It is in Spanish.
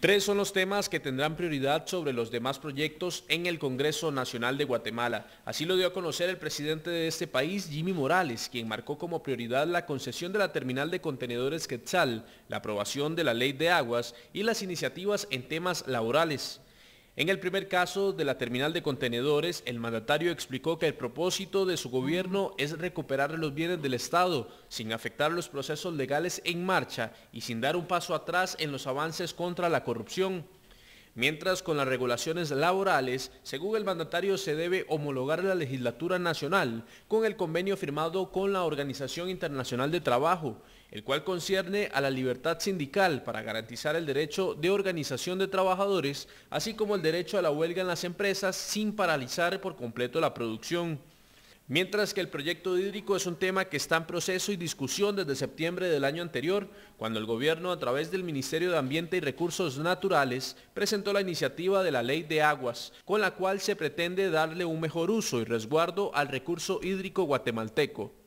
Tres son los temas que tendrán prioridad sobre los demás proyectos en el Congreso Nacional de Guatemala. Así lo dio a conocer el presidente de este país, Jimmy Morales, quien marcó como prioridad la concesión de la terminal de contenedores Quetzal, la aprobación de la ley de aguas y las iniciativas en temas laborales. En el primer caso de la terminal de contenedores, el mandatario explicó que el propósito de su gobierno es recuperar los bienes del Estado sin afectar los procesos legales en marcha y sin dar un paso atrás en los avances contra la corrupción. Mientras con las regulaciones laborales, según el mandatario, se debe homologar la legislatura nacional con el convenio firmado con la Organización Internacional de Trabajo, el cual concierne a la libertad sindical para garantizar el derecho de organización de trabajadores, así como el derecho a la huelga en las empresas sin paralizar por completo la producción. Mientras que el proyecto hídrico es un tema que está en proceso y discusión desde septiembre del año anterior, cuando el gobierno a través del Ministerio de Ambiente y Recursos Naturales presentó la iniciativa de la Ley de Aguas, con la cual se pretende darle un mejor uso y resguardo al recurso hídrico guatemalteco.